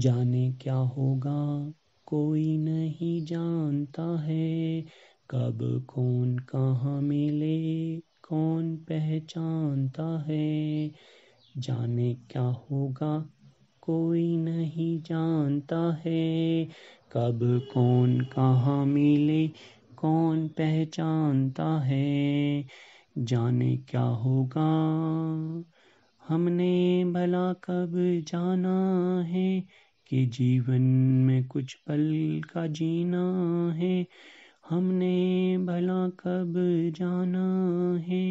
जाने क्या होगा कोई नहीं जानता है कब कौन कहाँ मिले कौन पहचानता है जाने क्या होगा कोई नहीं जानता है कब कौन कहाँ मिले कौन पहचानता है जाने क्या होगा हमने भला कब जाना है कि जीवन में कुछ पल का जीना है हमने भला कब जाना है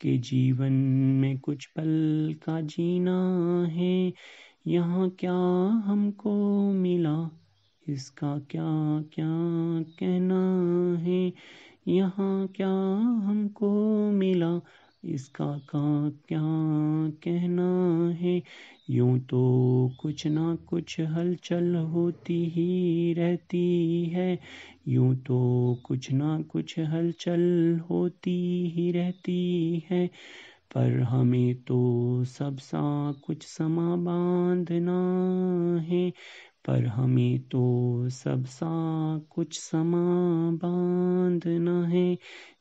कि जीवन में कुछ पल का जीना है यहाँ क्या हमको मिला इसका क्या क्या कहना है यहाँ क्या हमको मिला इसका का क्या कहना है यूं तो कुछ ना कुछ हलचल होती ही रहती है यूं तो कुछ ना कुछ हलचल होती ही रहती है पर हमें तो सब सा कुछ समा बांधना है पर हमें तो सब सा कुछ समा बांधना है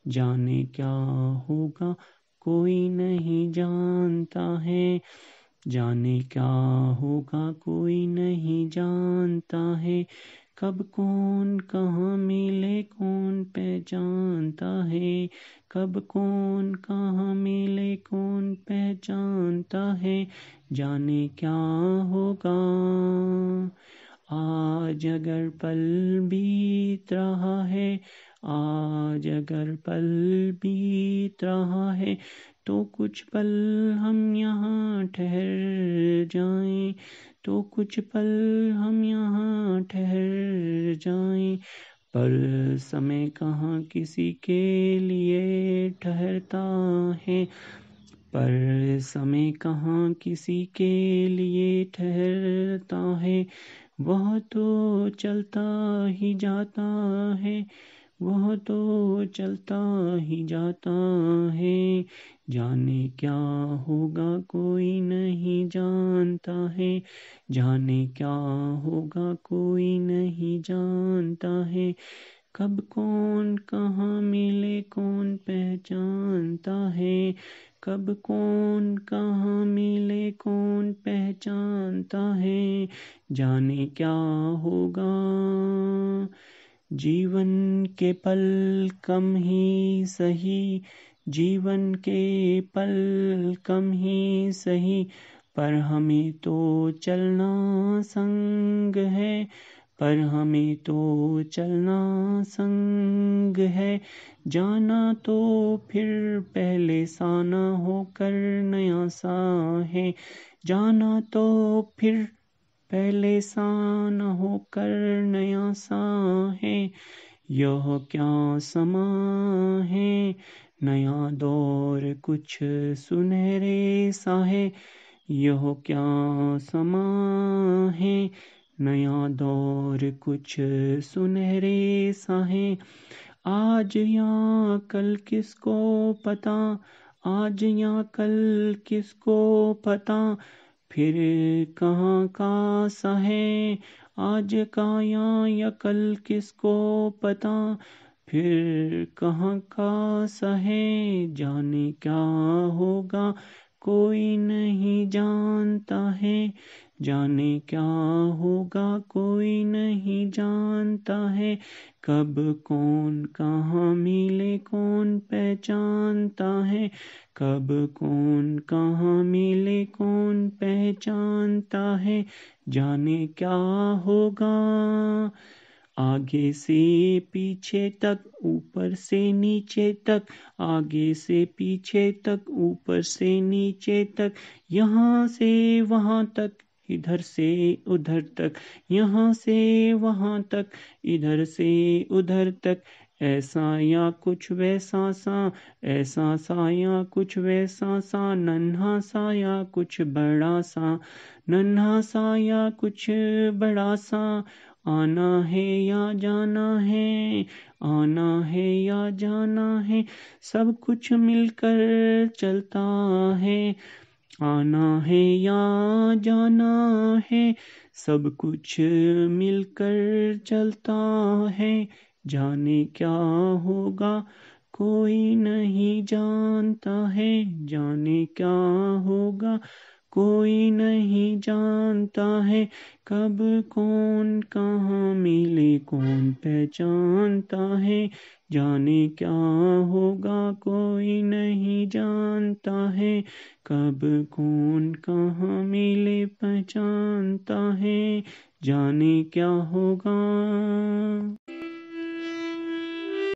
जाने क्या होगा कोई नहीं जानता है जाने क्या होगा कोई नहीं जानता है कब कौन कहाँ मिले कौन पहचानता है कब कौन कहाँ मिले कौन पहचानता है जाने क्या होगा आज अगर पल बीत रहा है आज अगर पल बीत रहा है तो कुछ पल हम यहाँ ठहर जाएं तो कुछ पल हम यहाँ ठहर जाएं पर समय कहाँ किसी के लिए ठहरता है पर समय कहाँ किसी के लिए ठहरता है वह तो चलता ही जाता है वह तो चलता ही जाता है जाने क्या होगा कोई नहीं जानता है जाने क्या होगा कोई नहीं जानता है कब कौन कहाँ मिले कौन पहचानता है कब कौन कहाँ मिले कौन पहचानता है जाने क्या होगा जीवन के पल कम ही सही जीवन के पल कम ही सही पर हमें तो चलना संग है पर हमें तो चलना संग है जाना तो फिर पहले साना होकर नया सा है जाना तो फिर पहले सा न होकर नया सा है यह क्या समा है नया दौर कुछ सुनहरे सा है यह क्या समा है नया दौर कुछ सुनहरे सा है आज या कल किसको पता आज या कल किसको पता फिर कहाँ का सहे आज का या, या कल किसको पता फिर कहाँ का सहे जाने क्या होगा कोई नहीं जानता है जाने क्या होगा कोई नहीं जानता है कब कौन कहाँ मिले कौन पहचानता है कब कौन कहाँ मिले कौन पहचानता है जाने क्या होगा आगे से पीछे तक ऊपर से नीचे तक आगे से पीछे तक ऊपर से नीचे तक यहाँ से वहाँ तक इधर से उधर तक यहाँ से वहाँ तक इधर से उधर तक ऐसा या कुछ वैसा सा ऐसा सा या कुछ वैसा सा नन्हा सा या कुछ बड़ा सा नन्हा सा या कुछ बड़ा सा आना है या जाना है आना है या जाना है सब कुछ मिलकर चलता है आना है या जाना है सब कुछ मिलकर चलता है जाने क्या होगा कोई नहीं जानता है जाने क्या होगा कोई नहीं जानता है कब कौन कहाँ मिले कौन पहचानता है जाने क्या होगा कोई नहीं जानता है कब कौन कहाँ मिले पहचानता है जाने क्या होगा